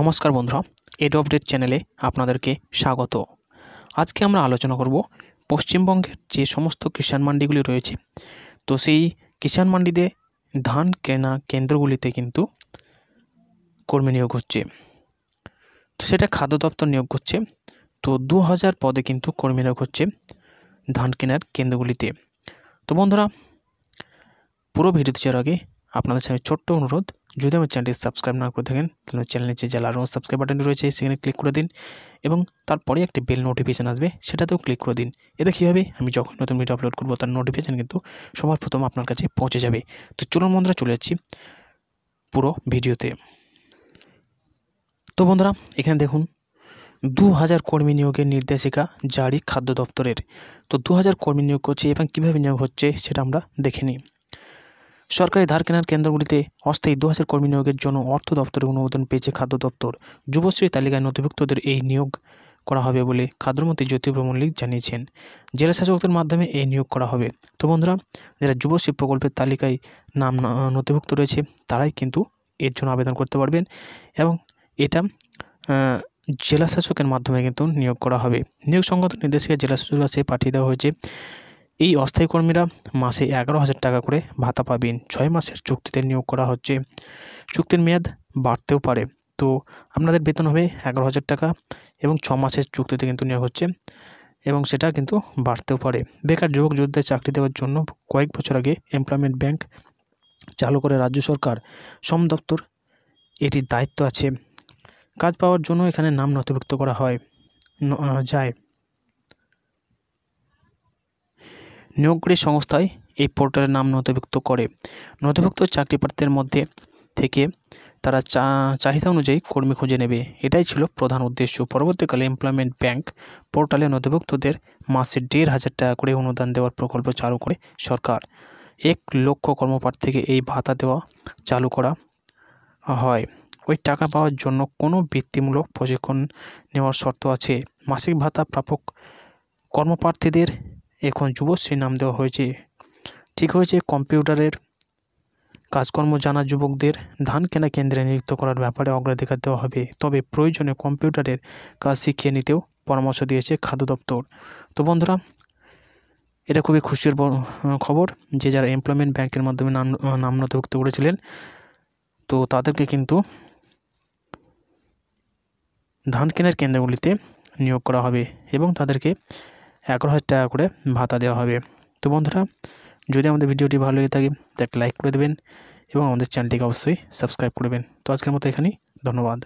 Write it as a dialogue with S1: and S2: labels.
S1: নমস্কার বন্ধুরা add update চ্যানেলে আপনাদেরকে স্বাগত আজকে আমরা আলোচনা করব পশ্চিমবঙ্গের যে সমস্ত কিষাণ মান্ডিগুলি রয়েছে তো সেই কিষাণ মান্ডিতে ধান কেনা কেন্দ্রগুলিতে কিন্তু কর্মী নিয়োগ হচ্ছে তো সেটা খাদ্য দপ্তর নিয়োগ করছে তো দু হাজার পদে কিন্তু কর্মী নিয়োগ হচ্ছে ধান কেনার কেন্দ্রগুলিতে তো বন্ধুরা পুরো ভিডিও যাওয়ার আগে আপনাদের সামনে ছোট্ট অনুরোধ যদি আমার চ্যানেলটি সাবস্ক্রাইব না করে থাকেন তাহলে চ্যানেলের যে লাল রঙ সাবস্ক্রাইব বাটনটি রয়েছে সেখানে ক্লিক করে দিন এবং তারপরে একটি বেল নোটিফিকেশান আসবে সেটাতেও ক্লিক করে দিন এতে কী হবে আমি যখন নতুন ভিডিও আপলোড করবো তার নোটিফিকেশান কিন্তু সবার প্রথম আপনার কাছে পৌঁছে যাবে তো চলুন বন্ধুরা চলে যাচ্ছি পুরো ভিডিওতে তো বন্ধুরা এখানে দেখুন দু হাজার কর্মী নিয়োগের নির্দেশিকা জারি খাদ্য দপ্তরের তো দু হাজার কর্মী নিয়োগ করছে এবং কীভাবে নিয়োগ হচ্ছে সেটা আমরা দেখে নিই সরকারি ধার কেনার কেন্দ্রগুলিতে অস্থায়ী দু হাজার কর্মী নিয়োগের জন্য অর্থ দপ্তরের অনুমোদন পেয়েছে খাদ্য দপ্তর যুবশ্রী তালিকায় নথিভুক্তদের এই নিয়োগ করা হবে বলে খাদ্যমন্ত্রী জ্যোতি ভ্রমণ লীগ জানিয়েছেন জেলা শাসকদের মাধ্যমে এই নিয়োগ করা হবে তো বন্ধুরা যারা যুবশ্রী প্রকল্পের তালিকায় নাম নথিভুক্ত রয়েছে তারাই কিন্তু এর জন্য আবেদন করতে পারবেন এবং এটা জেলা শাসকের মাধ্যমে কিন্তু নিয়োগ করা হবে নিয়োগ সংক্রান্ত নির্দেশিকা জেলা শাসকের কাছে পাঠিয়ে দেওয়া হয়েছে এই অস্থায়ী কর্মীরা মাসে এগারো হাজার টাকা করে ভাতা পাবেন ছয় মাসের চুক্তিতে নিয়োগ করা হচ্ছে চুক্তির মেয়াদ বাড়তেও পারে তো আপনাদের বেতন হবে এগারো হাজার টাকা এবং ছ মাসের চুক্তিতে কিন্তু নিয়োগ হচ্ছে এবং সেটা কিন্তু বাড়তেও পারে বেকার যুবক যোদ্ধায় চাকরি দেওয়ার জন্য কয়েক বছর আগে এমপ্লয়মেন্ট ব্যাংক চালু করে রাজ্য সরকার শ্রম দপ্তর এটির দায়িত্ব আছে কাজ পাওয়ার জন্য এখানে নাম নথিভুক্ত করা হয় যায় নিয়োগকারী সংস্থায় এই পোর্টালের নাম নথিভুক্ত করে নথিভুক্ত চাকরি প্রার্থীদের মধ্যে থেকে তারা চাহিদা অনুযায়ী কর্মী খুঁজে নেবে এটাই ছিল প্রধান উদ্দেশ্য পরবর্তীকালে এমপ্লয়মেন্ট ব্যাংক পোর্টালে নথিভুক্তদের মাসে দেড় হাজার টাকা করে অনুদান দেওয়ার প্রকল্প চালু করে সরকার এক লক্ষ কর্মপ্রার্থীকে এই ভাতা দেওয়া চালু করা হয় ওই টাকা পাওয়ার জন্য কোনো বৃত্তিমূলক প্রশিক্ষণ নেওয়ার শর্ত আছে মাসিক ভাতা প্রাপক কর্মপ্রার্থীদের এখন যুবশ্রী নাম দেওয়া হয়েছে ঠিক হয়েছে কম্পিউটারের কাজকর্ম জানা যুবকদের ধান কেনা কেন্দ্রে নিযুক্ত করার ব্যাপারে অগ্রাধিকার দেওয়া হবে তবে প্রয়োজনে কম্পিউটারের কাজ শিখিয়ে নিতেও পরামর্শ দিয়েছে খাদ্য দপ্তর তো বন্ধুরা এটা খুবই খুশির খবর যে যারা এমপ্লয়মেন্ট ব্যাংকের মাধ্যমে নাম নাম নথিভুক্ত করেছিলেন তো তাদেরকে কিন্তু ধান কেনার কেন্দ্রগুলিতে নিয়োগ করা হবে এবং তাদেরকে এগারো হাজার টাকা করে ভাতা দেওয়া হবে তো বন্ধুরা যদি আমাদের ভিডিওটি ভালো লেগে থাকে তাকে লাইক করে দেবেন এবং আমাদের চ্যানেলটিকে অবশ্যই সাবস্ক্রাইব করবেন তো আজকের মতো এখানেই ধন্যবাদ